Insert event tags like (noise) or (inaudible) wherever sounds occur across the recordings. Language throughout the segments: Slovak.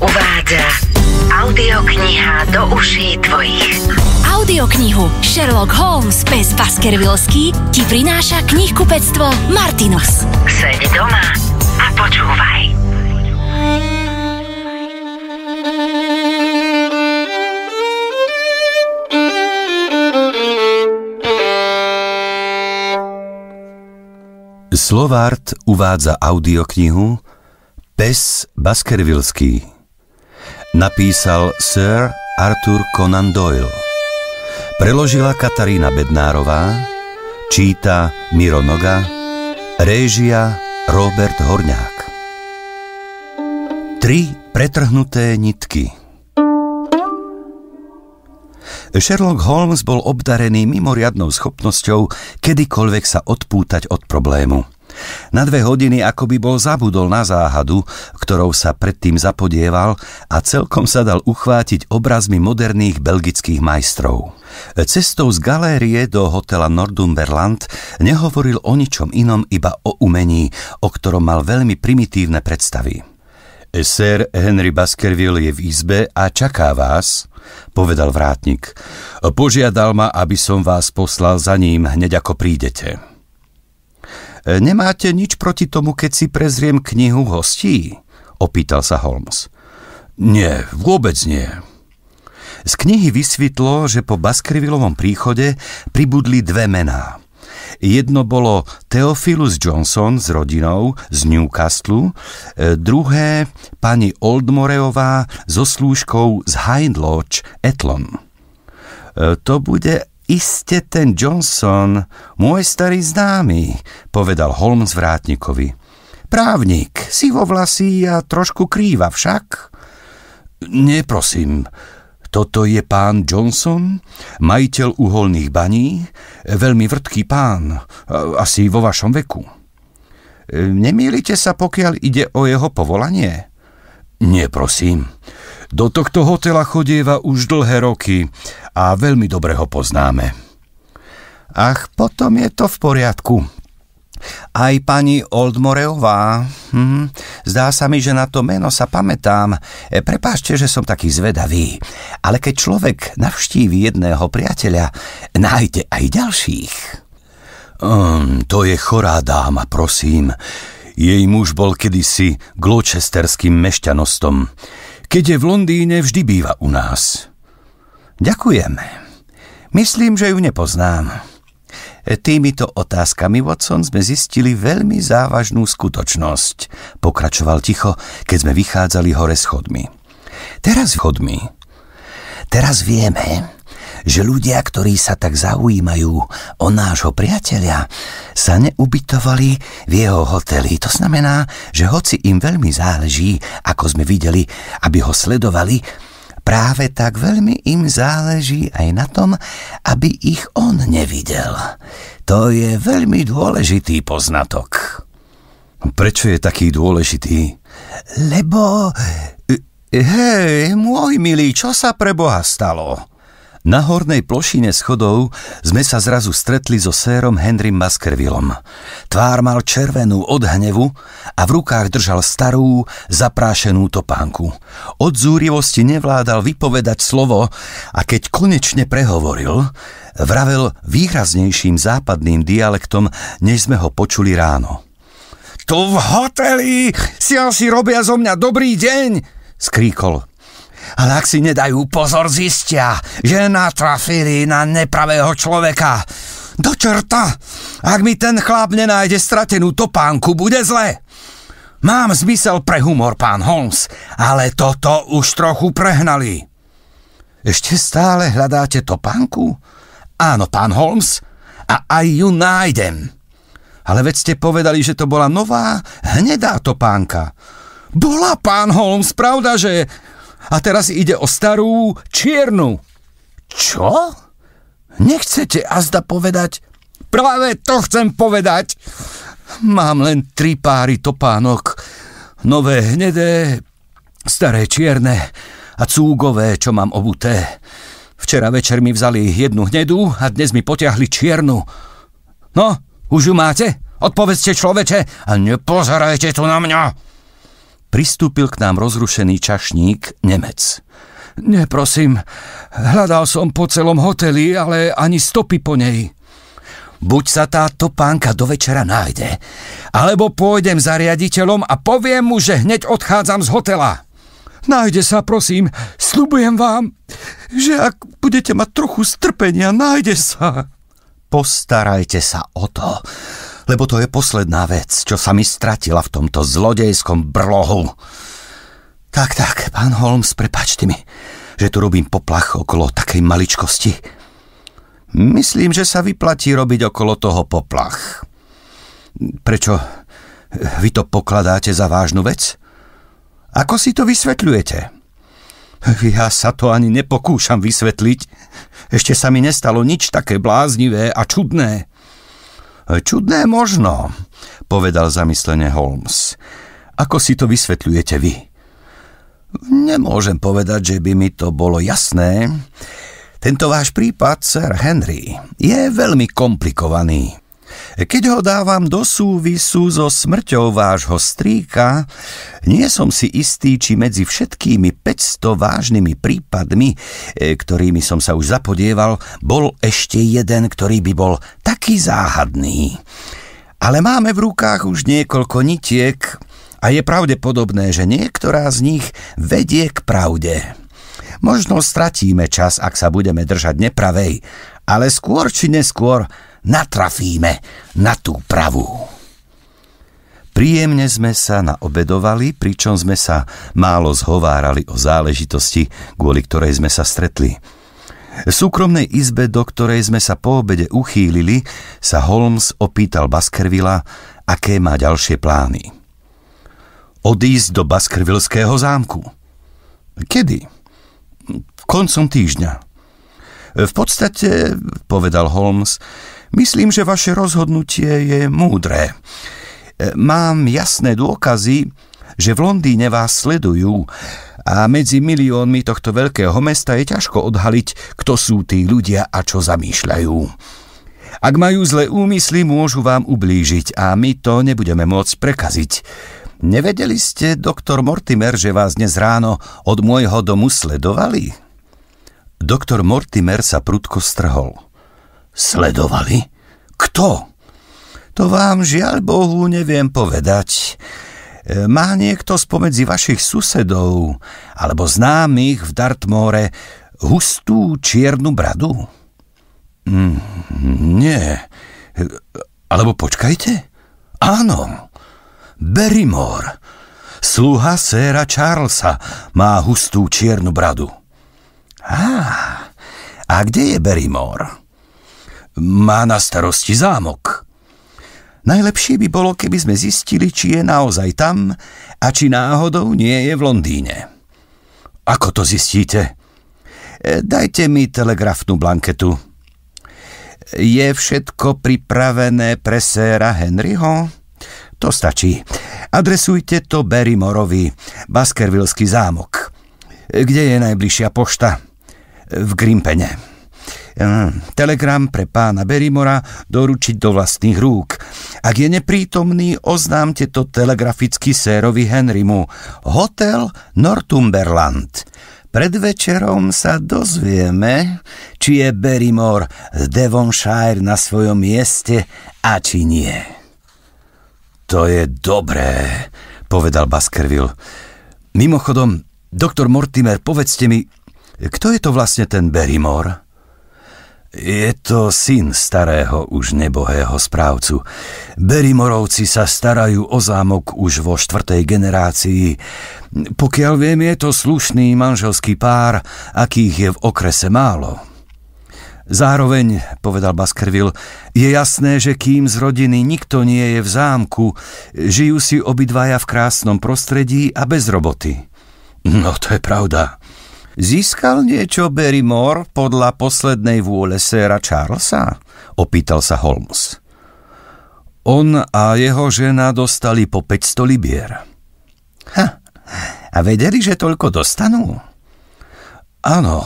uvádza audiokniha do uší tvojich. Audioknihu Sherlock Holmes bez Baskervilsky ti prináša knihkupectvo Martinus. Seď doma a počúvaj. Slovart uvádza audioknihu Pes Baskervilský napísal Sir Arthur Conan Doyle. Preložila Katarína Bednárová, číta Miro Noga, réžia Robert Horňák. Tri pretrhnuté nitky – Sherlock Holmes bol obdarený mimoriadnou schopnosťou kedykoľvek sa odpútať od problému. Na dve hodiny akoby bol zabudol na záhadu, ktorou sa predtým zapodieval a celkom sa dal uchvátiť obrazmi moderných belgických majstrov. Cestou z galérie do hotela Nordumberland nehovoril o ničom inom, iba o umení, o ktorom mal veľmi primitívne predstavy. Sir Henry Baskerville je v izbe a čaká vás, povedal vrátnik. Požiadal ma, aby som vás poslal za ním hneď ako prídete. Nemáte nič proti tomu, keď si prezriem knihu hostí? Opýtal sa Holmes. Nie, vôbec nie. Z knihy vysvetlo, že po Baskervillovom príchode pribudli dve mená. Jedno bolo Theophilus Johnson s rodinou z Newcastle, e, druhé pani Oldmoreová so slúžkou z Hind Lodge, Etlon. E, to bude Iste ten Johnson, môj starý známy, povedal Holmes vrátnikovi. Právnik, si vo vlasí a trošku krýva však. Neprosím, toto je pán Johnson, majiteľ uholných baní, veľmi vrtký pán, asi vo vašom veku. Nemýlite sa, pokiaľ ide o jeho povolanie? Neprosím. Do tohto hotela chodieva už dlhé roky a veľmi dobre ho poznáme. Ach, potom je to v poriadku. Aj pani Oldmoreová. Hm, zdá sa mi, že na to meno sa pamätám. E, prepášte, že som taký zvedavý. Ale keď človek navštívi jedného priateľa, nájde aj ďalších. Um, to je chorá dáma, prosím. Jej muž bol kedysi gločesterským mešťanostom. Keď je v Londýne, vždy býva u nás. Ďakujem. Myslím, že ju nepoznám. Týmito otázkami, Watson, sme zistili veľmi závažnú skutočnosť, pokračoval ticho, keď sme vychádzali hore schodmi. Teraz schodmi. Teraz vieme, že ľudia, ktorí sa tak zaujímajú o nášho priateľa, sa neubytovali v jeho hoteli. To znamená, že hoci im veľmi záleží, ako sme videli, aby ho sledovali, Práve tak veľmi im záleží aj na tom, aby ich on nevidel. To je veľmi dôležitý poznatok. Prečo je taký dôležitý? Lebo... E, hej, môj milý, čo sa pre Boha stalo? Na hornej plošine schodov sme sa zrazu stretli so sérom Henrym Maskervillom. Tvár mal červenú od hnevu a v rukách držal starú, zaprášenú topánku. Od zúrivosti nevládal vypovedať slovo a keď konečne prehovoril, vravel výraznejším západným dialektom, než sme ho počuli ráno. Tu v hoteli si asi robia zo mňa dobrý deň, skríkol ale ak si nedajú pozor, zistia, že natrafili na nepravého človeka. Do čerta! Ak mi ten chlap nenájde stratenú topánku, bude zle. Mám zmysel pre humor, pán Holmes, ale toto už trochu prehnali. Ešte stále hľadáte topánku? Áno, pán Holmes, a aj ju nájdem. Ale veď ste povedali, že to bola nová, hnedá topánka. Bola, pán Holmes, pravda, že... A teraz ide o starú čiernu. Čo? Nechcete azda povedať? Práve to chcem povedať. Mám len tri páry topánok. Nové hnedé, staré čierne a cúgové, čo mám obuté. Včera večer mi vzali jednu hnedú a dnes mi potiahli čiernu. No, už ju máte? Odpovedzte človeče a nepozerajte tu na mňa pristúpil k nám rozrušený čašník Nemec. Neprosím, hľadal som po celom hoteli, ale ani stopy po nej. Buď sa tá topánka do večera nájde, alebo pôjdem za riaditeľom a poviem mu, že hneď odchádzam z hotela. Nájde sa, prosím, slubujem vám, že ak budete mať trochu strpenia, nájde sa. Postarajte sa o to, lebo to je posledná vec, čo sa mi stratila v tomto zlodejskom brlohu. Tak, tak, pán Holmes, prepačte mi, že tu robím poplach okolo takej maličkosti. Myslím, že sa vyplatí robiť okolo toho poplach. Prečo vy to pokladáte za vážnu vec? Ako si to vysvetľujete? Ja sa to ani nepokúšam vysvetliť. Ešte sa mi nestalo nič také bláznivé a čudné. Čudné možno, povedal zamyslene Holmes. Ako si to vysvetľujete vy? Nemôžem povedať, že by mi to bolo jasné. Tento váš prípad, Sir Henry, je veľmi komplikovaný. Keď ho dávam do súvisu so smrťou vášho strýka, nie som si istý, či medzi všetkými 500 vážnymi prípadmi, e, ktorými som sa už zapodieval, bol ešte jeden, ktorý by bol taký záhadný. Ale máme v rukách už niekoľko nitiek a je pravdepodobné, že niektorá z nich vedie k pravde. Možno stratíme čas, ak sa budeme držať nepravej, ale skôr či neskôr natrafíme na tú pravú. Príjemne sme sa naobedovali, pričom sme sa málo zhovárali o záležitosti, kvôli ktorej sme sa stretli. V súkromnej izbe, do ktorej sme sa po obede uchýlili, sa Holmes opýtal Baskervilla, aké má ďalšie plány. Odísť do Baskervilského zámku. Kedy? Koncom týždňa. V podstate, povedal Holmes, Myslím, že vaše rozhodnutie je múdre. Mám jasné dôkazy, že v Londýne vás sledujú a medzi miliónmi tohto veľkého mesta je ťažko odhaliť, kto sú tí ľudia a čo zamýšľajú. Ak majú zlé úmysly, môžu vám ublížiť a my to nebudeme môcť prekaziť. Nevedeli ste, doktor Mortimer, že vás dnes ráno od môjho domu sledovali? Doktor Mortimer sa prudko strhol. Sledovali? Kto? To vám žiaľ Bohu neviem povedať. E, má niekto spomedzi vašich susedov alebo známych v Dartmore hustú čiernu bradu? Mm, nie. Alebo počkajte. Áno. Berimor. Sluha séra Charlesa má hustú čiernu bradu. Á, a kde je berimor? má na starosti zámok. Najlepšie by bolo, keby sme zistili, či je naozaj tam a či náhodou nie je v Londýne. Ako to zistíte? E, dajte mi telegrafnú blanketu. Je všetko pripravené pre séra Henryho? To stačí. Adresujte to Morovi, Baskervillský zámok. Kde je najbližšia pošta? V Grimpene telegram pre pána Berimora doručiť do vlastných rúk. Ak je neprítomný, oznámte to telegraficky sérovi Henrymu. Hotel Northumberland. Pred večerom sa dozvieme, či je Barrymore z Devonshire na svojom mieste a či nie. To je dobré, povedal Baskerville. Mimochodom, doktor Mortimer, povedzte mi, kto je to vlastne ten Barrymore? Je to syn starého už nebohého správcu. Berimorovci sa starajú o zámok už vo štvrtej generácii. Pokiaľ viem, je to slušný manželský pár, akých je v okrese málo. Zároveň, povedal Baskerville, je jasné, že kým z rodiny nikto nie je v zámku, žijú si obidvaja v krásnom prostredí a bez roboty. No to je pravda. Získal niečo Barrymore podľa poslednej vôle séra Charlesa? Opýtal sa Holmes. On a jeho žena dostali po 500 libier. Ha, a vedeli, že toľko dostanú? Áno,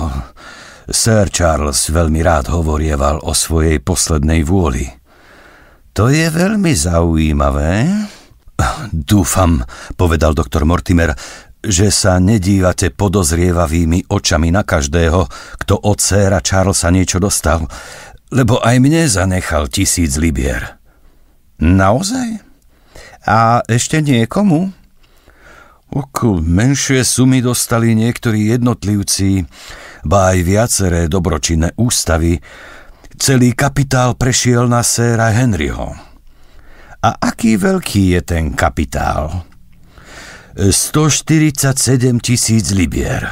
Sir Charles veľmi rád hovorieval o svojej poslednej vôli. To je veľmi zaujímavé. Dúfam, povedal doktor Mortimer, že sa nedívate podozrievavými očami na každého, kto od séra Charlesa niečo dostal, lebo aj mne zanechal tisíc libier. Naozaj? A ešte niekomu? Oku menšie sumy dostali niektorí jednotlivci, ba aj viaceré dobročinné ústavy. Celý kapitál prešiel na séra Henryho. A aký veľký je ten kapitál? 147 tisíc libier.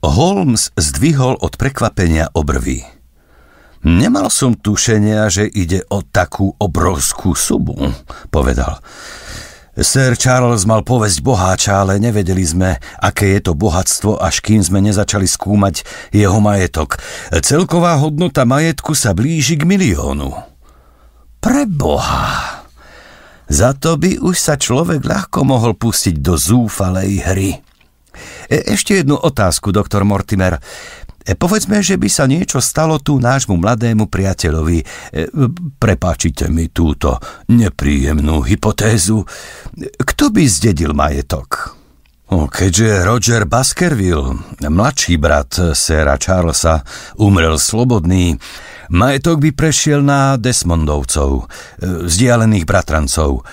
Holmes zdvihol od prekvapenia obrvy. Nemal som tušenia, že ide o takú obrovskú sumu, povedal. Sir Charles mal povesť boháča, ale nevedeli sme, aké je to bohatstvo, až kým sme nezačali skúmať jeho majetok. Celková hodnota majetku sa blíži k miliónu. Preboha, za to by už sa človek ľahko mohol pustiť do zúfalej hry. E, ešte jednu otázku, doktor Mortimer. E, povedzme, že by sa niečo stalo tu nášmu mladému priateľovi. E, prepáčite mi túto nepríjemnú hypotézu. Kto by zdedil majetok? Keďže Roger Baskerville, mladší brat séra Charlesa, umrel slobodný, Majetok by prešiel na Desmondovcov, e, vzdialených bratrancov.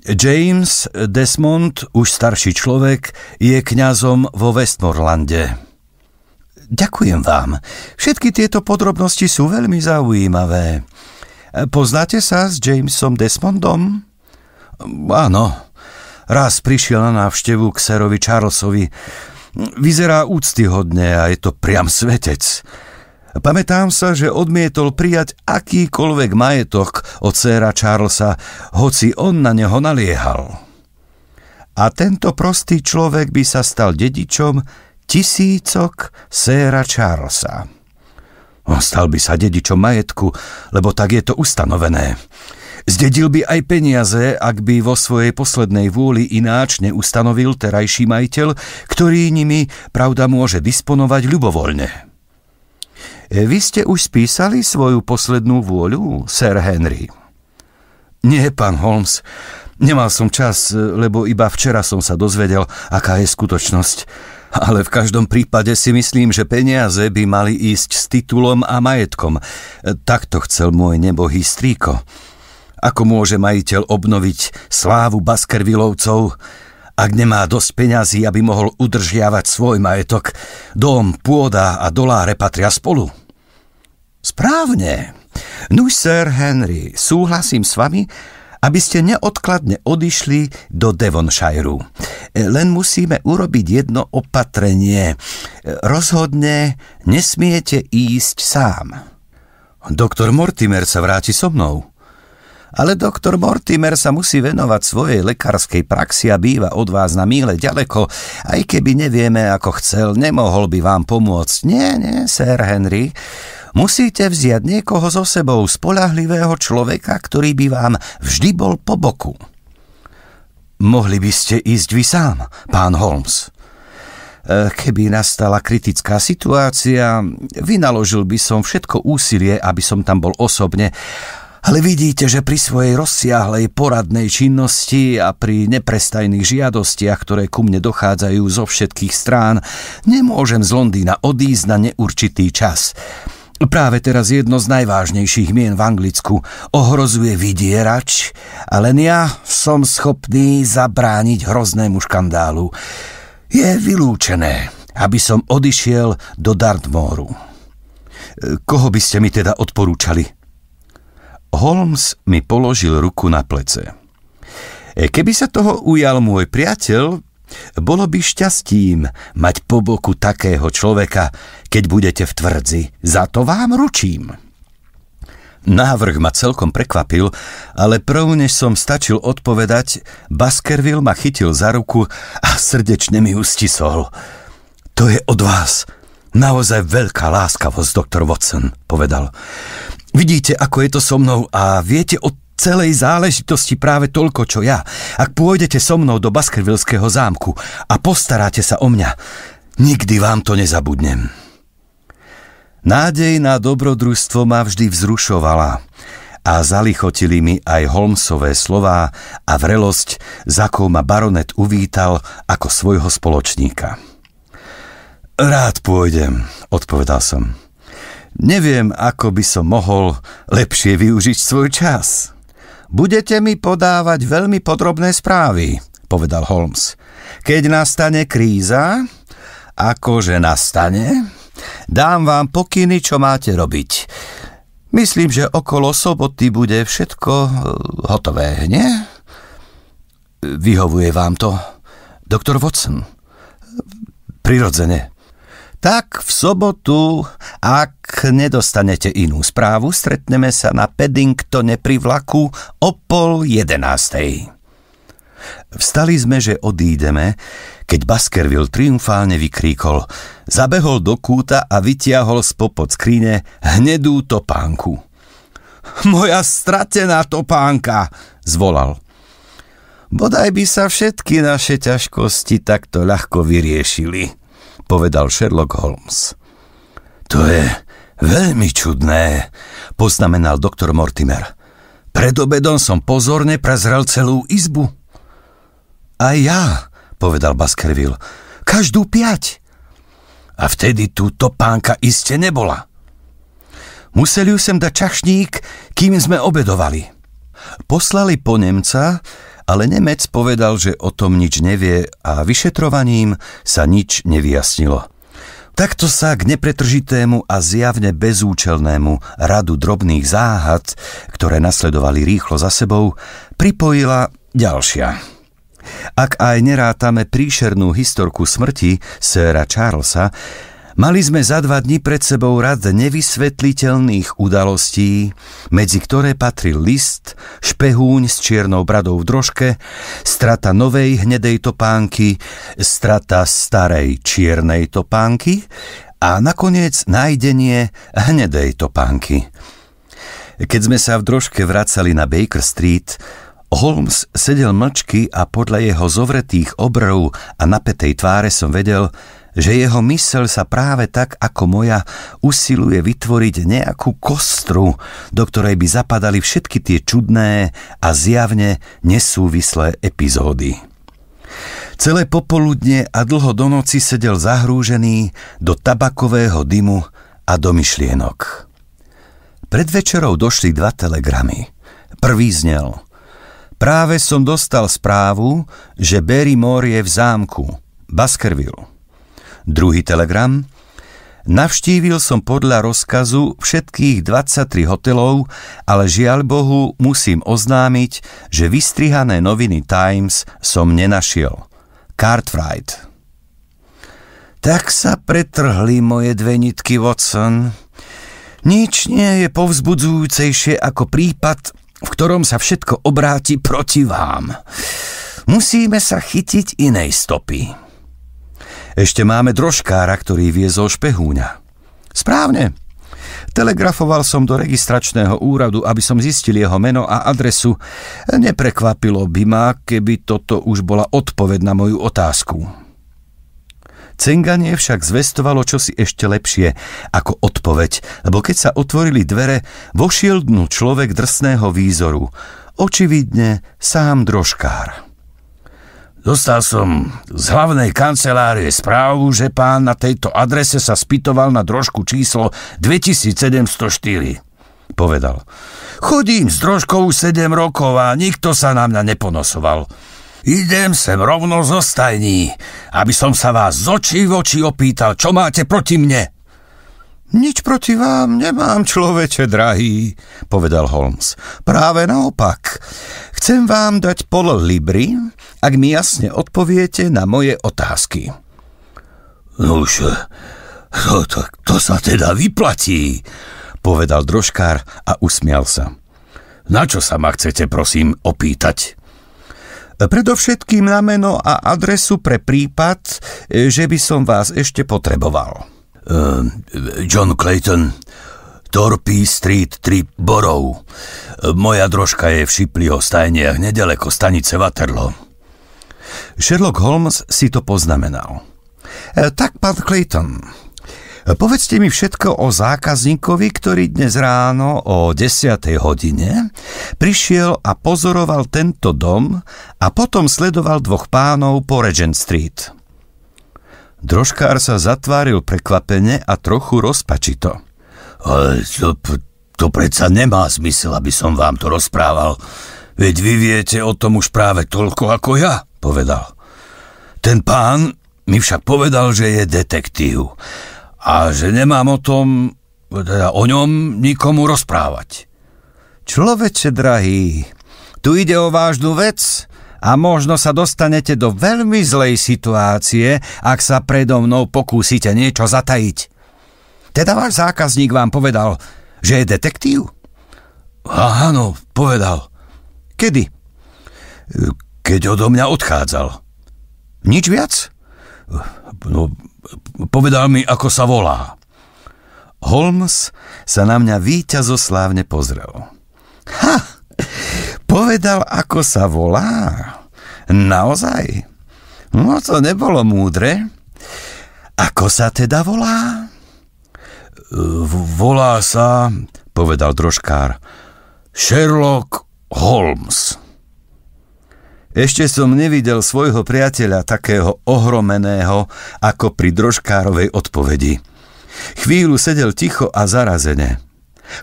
James Desmond, už starší človek, je kňazom vo Westmorlande. Ďakujem vám. Všetky tieto podrobnosti sú veľmi zaujímavé. E, poznáte sa s Jamesom Desmondom? Áno. Raz prišiel na návštevu k serovi Charlesovi. Vyzerá úctyhodne a je to priam svetec. Pamätám sa, že odmietol prijať akýkoľvek majetok od céra Charlesa, hoci on na neho naliehal. A tento prostý človek by sa stal dedičom tisícok séra Charlesa. On stal by sa dedičom majetku, lebo tak je to ustanovené. Zdedil by aj peniaze, ak by vo svojej poslednej vôli ináč neustanovil terajší majiteľ, ktorý nimi, pravda, môže disponovať ľubovoľne. E, vy ste už spísali svoju poslednú vôľu, Sir Henry? Nie, pán Holmes, nemal som čas, e, lebo iba včera som sa dozvedel, aká je skutočnosť. Ale v každom prípade si myslím, že peniaze by mali ísť s titulom a majetkom. E, takto chcel môj nebohý strýko. Ako môže majiteľ obnoviť slávu Baskervilovcov, ak nemá dosť peňazí, aby mohol udržiavať svoj majetok, dom, pôda a doláre patria spolu. Správne. No, Sir Henry, súhlasím s vami, aby ste neodkladne odišli do Devonshire. Len musíme urobiť jedno opatrenie. Rozhodne nesmiete ísť sám. Doktor Mortimer sa vráti so mnou. Ale doktor Mortimer sa musí venovať svojej lekárskej praxi a býva od vás na míle ďaleko. Aj keby nevieme, ako chcel, nemohol by vám pomôcť. Nie, nie, Sir Henry. Musíte vziať niekoho so sebou, spolahlivého človeka, ktorý by vám vždy bol po boku. Mohli by ste ísť vy sám, pán Holmes. E, keby nastala kritická situácia, vynaložil by som všetko úsilie, aby som tam bol osobne ale vidíte, že pri svojej rozsiahlej poradnej činnosti a pri neprestajných žiadostiach, ktoré ku mne dochádzajú zo všetkých strán, nemôžem z Londýna odísť na neurčitý čas. Práve teraz jedno z najvážnejších mien v Anglicku ohrozuje vydierač, ale ja som schopný zabrániť hroznému škandálu. Je vylúčené, aby som odišiel do Dartmooru. Koho by ste mi teda odporúčali? Holmes mi položil ruku na plece. E, keby sa toho ujal môj priateľ, bolo by šťastím mať po boku takého človeka, keď budete v tvrdzi. Za to vám ručím. Návrh ma celkom prekvapil, ale prv než som stačil odpovedať, Baskerville ma chytil za ruku a srdečne mi ustisol. To je od vás naozaj veľká láskavosť, doktor Watson, povedal. Vidíte, ako je to so mnou a viete o celej záležitosti práve toľko, čo ja. Ak pôjdete so mnou do Baskervilského zámku a postaráte sa o mňa, nikdy vám to nezabudnem. Nádej na dobrodružstvo ma vždy vzrušovala a zalichotili mi aj Holmesové slová a vrelosť, za kou ma baronet uvítal ako svojho spoločníka. Rád pôjdem, odpovedal som. Neviem, ako by som mohol lepšie využiť svoj čas. Budete mi podávať veľmi podrobné správy, povedal Holmes. Keď nastane kríza, akože nastane, dám vám pokyny, čo máte robiť. Myslím, že okolo soboty bude všetko e, hotové, nie? Vyhovuje vám to, doktor Watson? Prirodzene, tak v sobotu, ak nedostanete inú správu, stretneme sa na Paddingtone pri vlaku o pol jedenástej. Vstali sme, že odídeme, keď Baskerville triumfálne vykríkol. Zabehol do kúta a vytiahol spopod skrine hnedú topánku. Moja stratená topánka, zvolal. Bodaj by sa všetky naše ťažkosti takto ľahko vyriešili povedal Sherlock Holmes. To je veľmi čudné, poznamenal doktor Mortimer. Pred obedom som pozorne prezrel celú izbu. A ja, povedal Baskerville, každú piať. A vtedy túto pánka iste nebola. Museli ju sem dať čašník, kým sme obedovali. Poslali po Nemca, ale Nemec povedal, že o tom nič nevie a vyšetrovaním sa nič nevyjasnilo. Takto sa k nepretržitému a zjavne bezúčelnému radu drobných záhad, ktoré nasledovali rýchlo za sebou, pripojila ďalšia. Ak aj nerátame príšernú historku smrti séra Charlesa, Mali sme za dva dni pred sebou rad nevysvetliteľných udalostí, medzi ktoré patril list, špehúň s čiernou bradou v drožke, strata novej hnedej topánky, strata starej čiernej topánky a nakoniec nájdenie hnedej topánky. Keď sme sa v drožke vracali na Baker Street, Holmes sedel mlčky a podľa jeho zovretých obrov a napetej tváre som vedel, že jeho mysel sa práve tak ako moja usiluje vytvoriť nejakú kostru, do ktorej by zapadali všetky tie čudné a zjavne nesúvislé epizódy. Celé popoludne a dlho do noci sedel zahrúžený do tabakového dymu a do myšlienok. Pred večerou došli dva telegramy. Prvý znel – Práve som dostal správu, že Barrymore je v zámku, Baskerville. Druhý telegram. Navštívil som podľa rozkazu všetkých 23 hotelov, ale žiaľ Bohu musím oznámiť, že vystrihané noviny Times som nenašiel. Cartwright. Tak sa pretrhli moje dve nitky, Watson. Nič nie je povzbudzujúcejšie ako prípad, v ktorom sa všetko obráti proti vám. Musíme sa chytiť inej stopy. Ešte máme drožkára, ktorý viezol špehúňa. Správne. Telegrafoval som do registračného úradu, aby som zistil jeho meno a adresu. Neprekvapilo by ma, keby toto už bola odpoveď na moju otázku. Cenganie však zvestovalo čosi ešte lepšie ako odpoveď, lebo keď sa otvorili dvere, vošiel dnu človek drsného výzoru. Očividne sám drožkár. Dostal som z hlavnej kancelárie správu, že pán na tejto adrese sa spýtoval na drožku číslo 2704 povedal. Chodím s drožkou 7 rokov a nikto sa na mňa neponosoval. Idem sem rovno zo stajní, aby som sa vás z očí v oči opýtal, čo máte proti mne. Nič proti vám nemám, človeče drahý, povedal Holmes. Práve naopak. Chcem vám dať pol libry, ak mi jasne odpoviete na moje otázky. No už, to, to, to sa teda vyplatí, povedal drožkár a usmial sa. Na čo sa ma chcete, prosím, opýtať? Predovšetkým na meno a adresu pre prípad, že by som vás ešte potreboval. Uh, John Clayton, Torpy Street 3 Borov. Moja drožka je v Šipliho stajniach nedaleko stanice Waterloo. Sherlock Holmes si to poznamenal. E, tak, pán Clayton, povedzte mi všetko o zákazníkovi, ktorý dnes ráno o 10. hodine prišiel a pozoroval tento dom a potom sledoval dvoch pánov po Regent Street. Drožkár sa zatváril prekvapene a trochu rozpačito – ale to, to predsa nemá zmysel, aby som vám to rozprával. Veď vy viete o tom už práve toľko ako ja, povedal. Ten pán mi však povedal, že je detektív a že nemám o tom, teda o ňom nikomu rozprávať. Človeče drahý, tu ide o vážnu vec a možno sa dostanete do veľmi zlej situácie, ak sa predo mnou pokúsite niečo zatajiť. Teda váš zákazník vám povedal, že je detektív? Áno, povedal. Kedy? Keď odo mňa odchádzal. Nič viac? No, povedal mi, ako sa volá. Holmes sa na mňa víťazoslávne pozrel. Ha! Povedal, ako sa volá. Naozaj? No, to nebolo múdre. Ako sa teda volá? volá sa, povedal drožkár, Sherlock Holmes. Ešte som nevidel svojho priateľa takého ohromeného, ako pri drožkárovej odpovedi. Chvíľu sedel ticho a zarazene.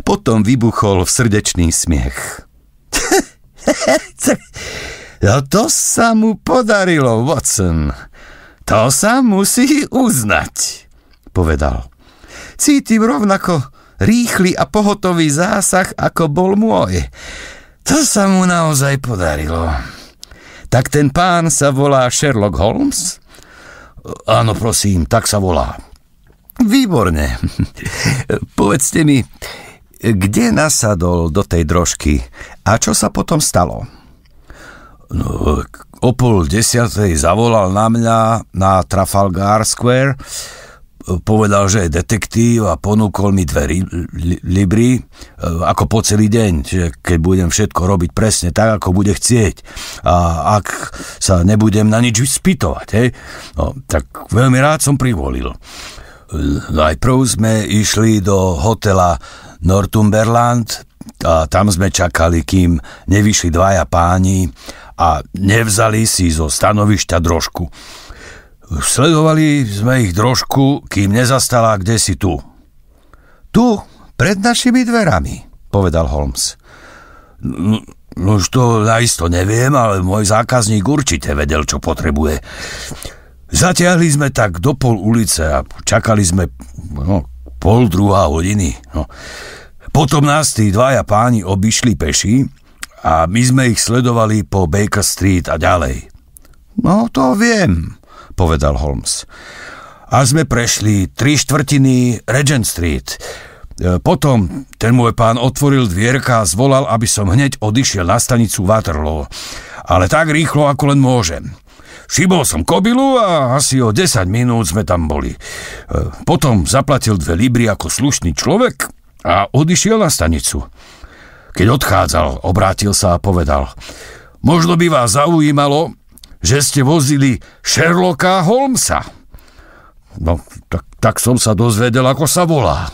Potom vybuchol v srdečný smiech. (laughs) no to sa mu podarilo, Watson. To sa musí uznať, povedal. Cítim rovnako rýchly a pohotový zásah, ako bol môj. To sa mu naozaj podarilo. Tak ten pán sa volá Sherlock Holmes? Áno, prosím, tak sa volá. Výborne. (laughs) Povedzte mi, kde nasadol do tej drožky a čo sa potom stalo? No, o pol desiatej zavolal na mňa na Trafalgar Square povedal, že je detektív a ponúkol mi dve li, li, libry e, ako po celý deň, že keď budem všetko robiť presne tak, ako bude chcieť a ak sa nebudem na nič spýtovať, hej, no, tak veľmi rád som privolil. Najprv sme išli do hotela Northumberland a tam sme čakali, kým nevyšli dvaja páni a nevzali si zo stanovišťa drožku. Sledovali sme ich drožku, kým nezastala kde si tu. Tu, pred našimi dverami, povedal Holmes. No, už to najisto neviem, ale môj zákazník určite vedel, čo potrebuje. Zatiahli sme tak do pol ulice a čakali sme no, pol druhá hodiny. No. Potom nás tí dvaja páni obišli peši a my sme ich sledovali po Baker Street a ďalej. No to viem, povedal Holmes. A sme prešli tri štvrtiny Regent Street. E, potom ten môj pán otvoril dvierka a zvolal, aby som hneď odišiel na stanicu Waterloo. Ale tak rýchlo, ako len môžem. Šibol som kobilu a asi o 10 minút sme tam boli. E, potom zaplatil dve libry ako slušný človek a odišiel na stanicu. Keď odchádzal, obrátil sa a povedal, možno by vás zaujímalo, že ste vozili Sherlocka Holmesa. No, tak, tak som sa dozvedel, ako sa volá.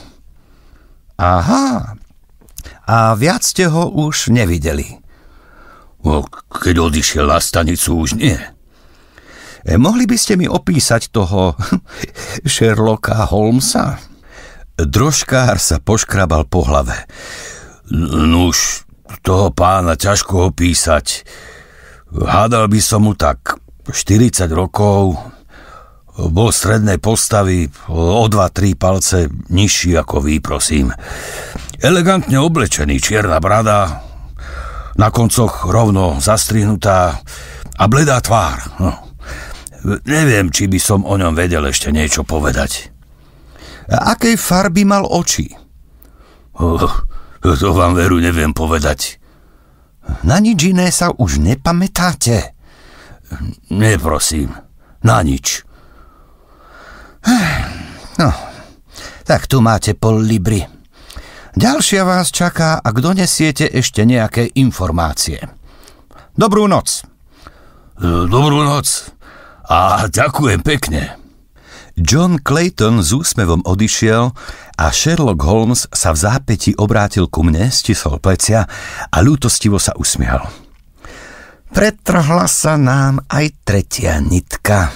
Aha. A viac ste ho už nevideli. No, keď odišiel na stanicu, už nie. E, mohli by ste mi opísať toho (laughs) Sherlocka Holmesa? Drožkár sa poškrabal po hlave. Nuž, toho pána ťažko opísať. Hádal by som mu tak 40 rokov, bol strednej postavy, o 2-3 palce nižší ako vy, prosím. Elegantne oblečený, čierna brada, na koncoch rovno zastrihnutá a bledá tvár. No. Neviem, či by som o ňom vedel ešte niečo povedať. A akej farby mal oči? Oh, to vám veru neviem povedať. Na nič iné sa už nepamätáte? Neprosím, na nič. No, tak tu máte pol libry. Ďalšia vás čaká, ak donesiete ešte nejaké informácie. Dobrú noc. Dobrú noc a ďakujem pekne. John Clayton s úsmevom odišiel a Sherlock Holmes sa v zápäti obrátil ku mne, stisol plecia a ľútostivo sa usmial. Pretrhla sa nám aj tretia nitka.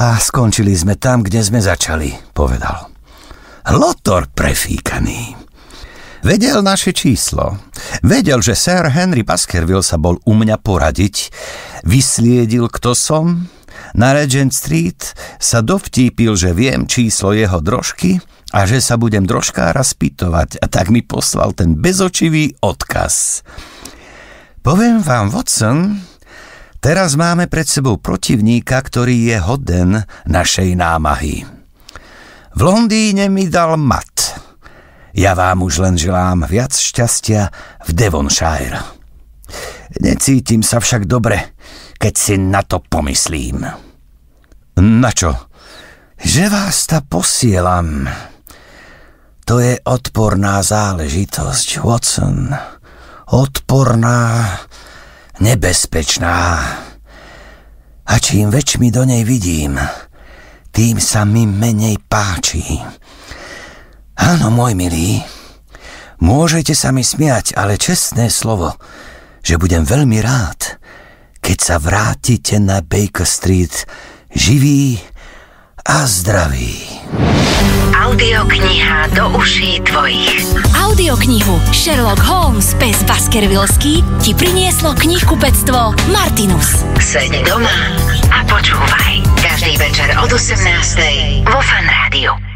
A skončili sme tam, kde sme začali, povedal. Lotor prefíkaný. Vedel naše číslo. Vedel, že Sir Henry Baskerville sa bol u mňa poradiť. Vysliedil, kto som, na Regent Street sa dovtípil, že viem číslo jeho drožky a že sa budem drožká spýtovať a tak mi poslal ten bezočivý odkaz. Poviem vám, Watson, teraz máme pred sebou protivníka, ktorý je hoden našej námahy. V Londýne mi dal mat. Ja vám už len želám viac šťastia v Devonshire. Necítim sa však dobre keď si na to pomyslím. Na čo? Že vás ta posielam. To je odporná záležitosť, Watson. Odporná, nebezpečná. A čím väčšmi do nej vidím, tým sa mi menej páči. Áno, môj milý, môžete sa mi smiať, ale čestné slovo, že budem veľmi rád, keď sa vrátite na Baker Street živý a zdravý. Audiokniha do uší tvojich. Audioknihu Sherlock Holmes bez Baskervilský ti prinieslo knihkupectvo Martinus. Seď doma a počúvaj. Každý večer od 18. vo Fan Rádiu.